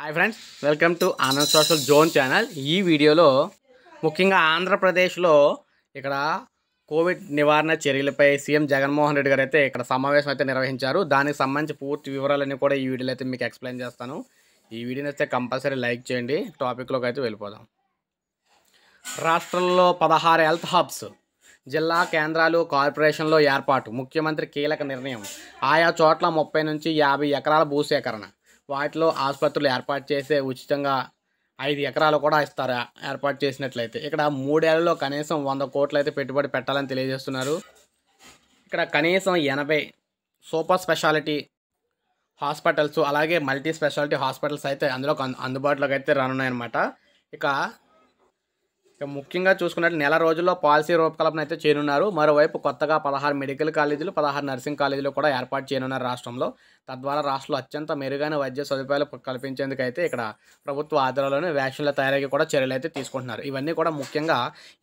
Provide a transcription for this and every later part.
hi friends welcome to Anand social zone channel ఈ వీడియోలో ముఖ్యంగా ఆంధ్రప్రదేశ్లో ఇక్కడ కోవిడ్ నివారణ చర్యలపై సీఎం జగన్మోహన్ రెడ్డి గారు అయితే ఇక్కడ సమావేశం అయితే నిర్వహించారు దానికి సంబంధించి పూర్తి వివరాలన్నీ కూడా ఈ వీడియోలో అయితే మీకు ఎక్స్ప్లెయిన్ చేస్తాను ఈ వీడియోని అయితే కంపల్సరీ లైక్ చేయండి టాపిక్లోకి అయితే వెళ్ళిపోదాం రాష్ట్రంలో పదహారు హెల్త్ హబ్స్ జిల్లా కేంద్రాలు కార్పొరేషన్లో ఏర్పాటు ముఖ్యమంత్రి కీలక నిర్ణయం ఆయా చోట్ల ముప్పై నుంచి యాభై ఎకరాల భూసేకరణ వాటిలో ఆసుపత్రులు ఏర్పాటు చేసే ఉచితంగా ఐదు ఎకరాలు కూడా ఇస్తారా ఏర్పాటు చేసినట్లయితే ఇక్కడ మూడేళ్లలో కనీసం వంద కోట్లు అయితే పెట్టుబడి పెట్టాలని తెలియజేస్తున్నారు ఇక్కడ కనీసం ఎనభై సూపర్ స్పెషాలిటీ హాస్పిటల్స్ అలాగే మల్టీ స్పెషాలిటీ హాస్పిటల్స్ అయితే అందులో అందుబాటులోకి అయితే రానున్నాయన్నమాట ఇక ఇక ముఖ్యంగా చూసుకున్నట్టు నెల రోజుల్లో పాలసీ రూపకల్పన అయితే చేయనున్నారు మరోవైపు కొత్తగా పదహారు మెడికల్ కాలేజీలు పదహారు నర్సింగ్ కాలేజీలు కూడా ఏర్పాటు చేయనున్నారు రాష్ట్రంలో తద్వారా రాష్ట్రంలో అత్యంత మెరుగైన వైద్య సదుపాయాలు కల్పించేందుకైతే ఇక్కడ ప్రభుత్వ ఆధ్వర్యంలోనే వ్యాక్సిన్ల తయారీకి కూడా చర్యలు అయితే తీసుకుంటున్నారు ఇవన్నీ కూడా ముఖ్యంగా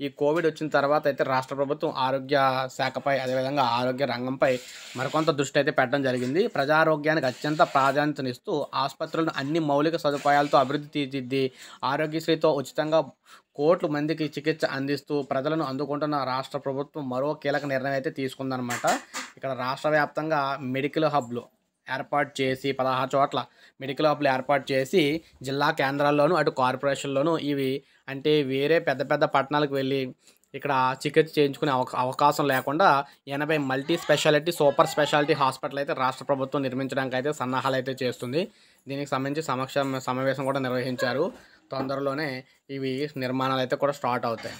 ఈ కోవిడ్ వచ్చిన తర్వాత అయితే రాష్ట్ర ప్రభుత్వం ఆరోగ్య శాఖపై అదేవిధంగా ఆరోగ్య రంగంపై మరికొంత దృష్టి అయితే పెట్టడం జరిగింది ప్రజారోగ్యానికి అత్యంత ప్రాధాన్యతనిస్తూ ఆసుపత్రులను అన్ని మౌలిక సదుపాయాలతో అభివృద్ధి తీర్చిద్ది ఆరోగ్యశ్రీతో ఉచితంగా కోట్ల మందికి చికిత్స అందిస్తూ ప్రజలను అందుకుంటున్న రాష్ట్ర ప్రభుత్వం మరో కీలక నిర్ణయం అయితే తీసుకుందనమాట ఇక్కడ రాష్ట్ర వ్యాప్తంగా మెడికల్ హబ్లు ఏర్పాటు చేసి పదహారు చోట్ల మెడికల్ హబ్లు ఏర్పాటు చేసి జిల్లా కేంద్రాల్లోనూ అటు కార్పొరేషన్లోనూ ఇవి అంటే వేరే పెద్ద పెద్ద పట్టణాలకు వెళ్ళి ఇక్కడ చికిత్స చేయించుకునే అవకాశం లేకుండా ఎనభై multi speciality super speciality hospital అయితే రాష్ట్ర ప్రభుత్వం నిర్మించడానికి అయితే సన్నాహాలు అయితే చేస్తుంది దీనికి సంబంధించి సమక్ష సమావేశం కూడా నిర్వహించారు తొందరలోనే ఇవి నిర్మాణాలు అయితే కూడా స్టార్ట్ అవుతాయి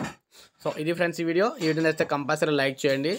సో ఇది ఫ్రెండ్స్ ఈ వీడియో ఈ వీడియో నచ్చితే కంపల్సరీ లైక్ చేయండి